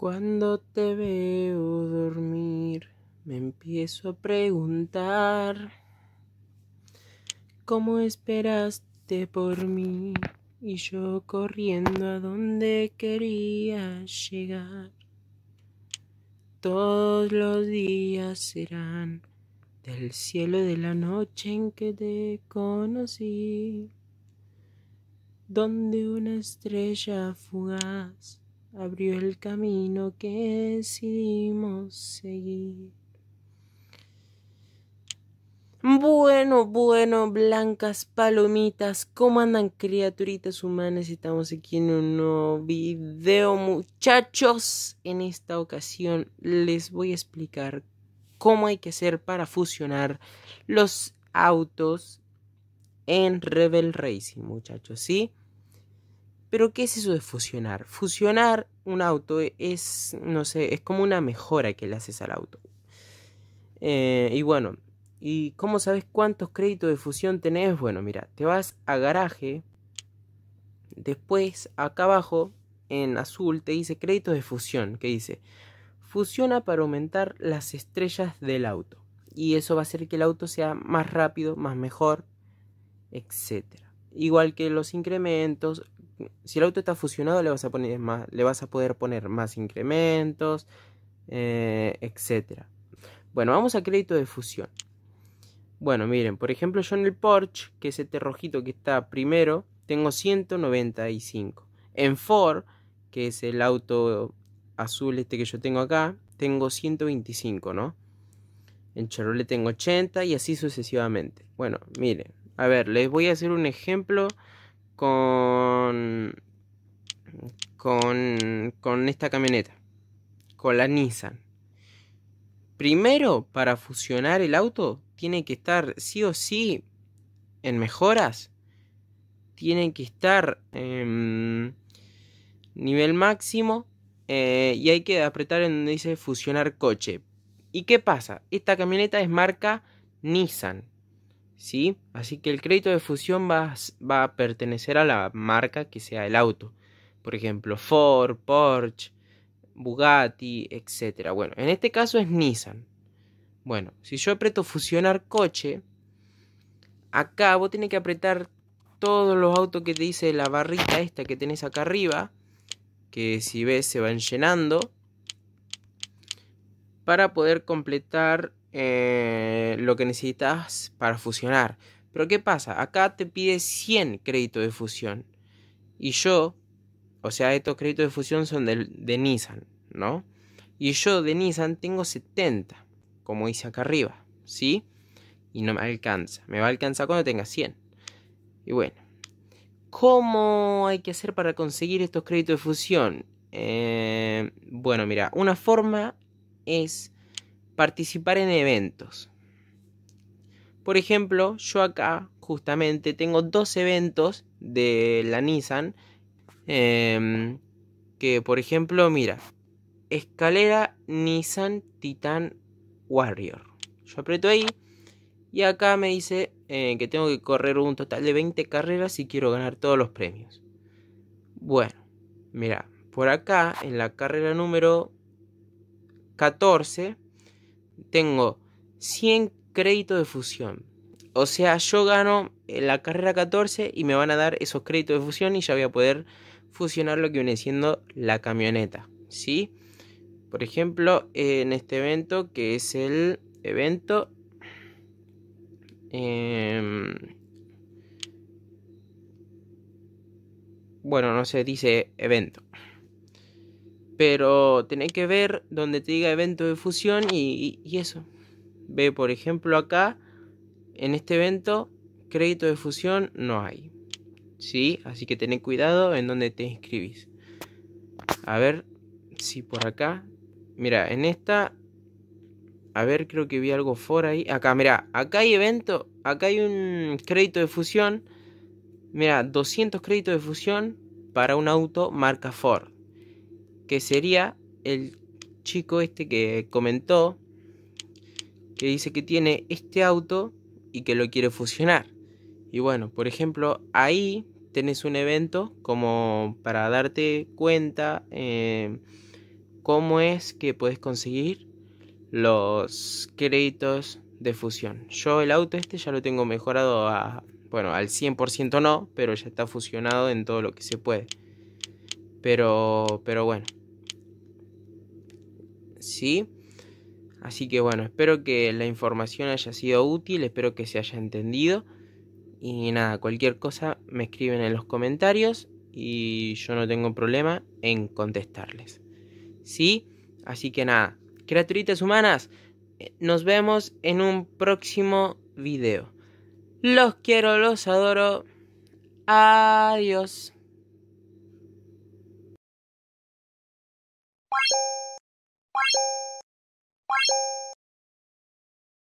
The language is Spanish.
Cuando te veo dormir, me empiezo a preguntar cómo esperaste por mí y yo corriendo a donde quería llegar. Todos los días serán del cielo de la noche en que te conocí, donde una estrella fugaz abrió el camino que decidimos seguir. Bueno, bueno, blancas palomitas, ¿cómo andan criaturitas humanas? Estamos aquí en un nuevo video, muchachos. En esta ocasión les voy a explicar cómo hay que hacer para fusionar los autos en Rebel Racing, muchachos, ¿sí? Pero ¿qué es eso de fusionar? Fusionar un auto es, no sé, es como una mejora que le haces al auto. Eh, y bueno, ¿y cómo sabes cuántos créditos de fusión tenés? Bueno, mira, te vas a garaje, después acá abajo en azul te dice créditos de fusión, que dice fusiona para aumentar las estrellas del auto. Y eso va a hacer que el auto sea más rápido, más mejor, etc. Igual que los incrementos, si el auto está fusionado, le vas a, poner más, le vas a poder poner más incrementos, eh, etc. Bueno, vamos a crédito de fusión. Bueno, miren, por ejemplo, yo en el Porsche, que es este rojito que está primero, tengo 195. En Ford, que es el auto azul este que yo tengo acá, tengo 125, ¿no? En Chevrolet tengo 80 y así sucesivamente. Bueno, miren, a ver, les voy a hacer un ejemplo con, con, esta camioneta, con la Nissan. Primero, para fusionar el auto, tiene que estar sí o sí en mejoras. Tiene que estar en em, nivel máximo. Eh, y hay que apretar en donde dice fusionar coche. ¿Y qué pasa? Esta camioneta es marca Nissan. ¿sí? Así que el crédito de fusión va, va a pertenecer a la marca que sea el auto. Por ejemplo, Ford, Porsche, Bugatti, etc. Bueno, en este caso es Nissan. Bueno, si yo aprieto fusionar coche, acá vos tenés que apretar todos los autos que te dice la barrita esta que tenés acá arriba, que si ves se van llenando, para poder completar eh, lo que necesitas para fusionar. Pero ¿qué pasa? Acá te pide 100 créditos de fusión. Y yo, o sea, estos créditos de fusión son de, Nissan, ¿no? Y yo de Nissan tengo 70, como hice acá arriba, ¿sí? Y no me alcanza. Me va a alcanzar cuando tenga 100. Y bueno, ¿cómo hay que hacer para conseguir estos créditos de fusión? Eh, bueno, mira, una forma es Participar en eventos. Por ejemplo, yo acá justamente tengo dos eventos de la Nissan. Em, que por ejemplo, mira, escalera Nissan Titan Warrior. Yo aprieto ahí y acá me dice eh, que tengo que correr un total de 20 carreras si quiero ganar todos los premios. Bueno, mira, por acá en la carrera número 14 tengo 100 créditos de fusión. O sea, yo gano eh, la carrera 14 y me van a dar esos créditos de fusión y ya voy a poder fusionar lo que viene siendo la camioneta. ¿Sí? Por ejemplo, eh, en este evento que es el evento... Em, bueno, no sé, dice evento. Pero tenés que ver donde te diga evento de fusión y, eso. Ve, por ejemplo, acá, en este evento, crédito de fusión no hay. ¿Sí? Así que tened cuidado en donde te inscribís. A ver si por acá. Mira, en esta. A ver, creo que vi algo for ahí. Acá, mira, acá hay evento. Acá hay un crédito de fusión. Mira, 200 créditos de fusión para un auto marca Ford que sería el chico este que comentó, que dice que tiene este auto y que lo quiere fusionar. Y bueno, por ejemplo, ahí tenés un evento como para darte cuenta eh, cómo es que puedes conseguir los créditos de fusión. Yo el auto este ya lo tengo mejorado bueno, al 100% no, pero ya está fusionado en todo lo que se puede. Pero, pero bueno. ¿sí? Así que bueno, espero que la información haya sido útil, espero que se haya entendido. Y nada, cualquier cosa me escriben en los comentarios y yo no tengo problema en contestarles. ¿Sí? Así que nada, criaturitas humanas, eh, nos vemos en un próximo video. Los quiero, los adoro. Adiós. ピッ